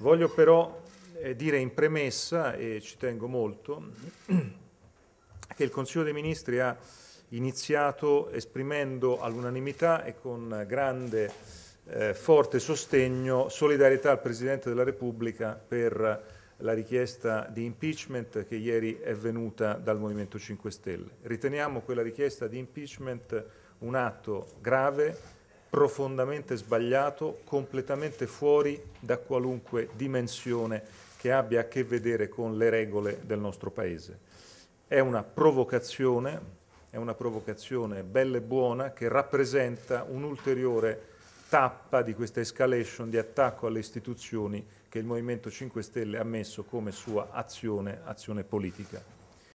Voglio però eh, dire in premessa, e ci tengo molto, che il Consiglio dei Ministri ha iniziato esprimendo all'unanimità e con grande eh, forte sostegno solidarietà al Presidente della Repubblica per la richiesta di impeachment che ieri è venuta dal Movimento 5 Stelle. Riteniamo quella richiesta di impeachment un atto grave, profondamente sbagliato, completamente fuori da qualunque dimensione che abbia a che vedere con le regole del nostro Paese. È una provocazione, è una provocazione bella e buona che rappresenta un'ulteriore tappa di questa escalation di attacco alle istituzioni che il Movimento 5 Stelle ha messo come sua azione, azione politica.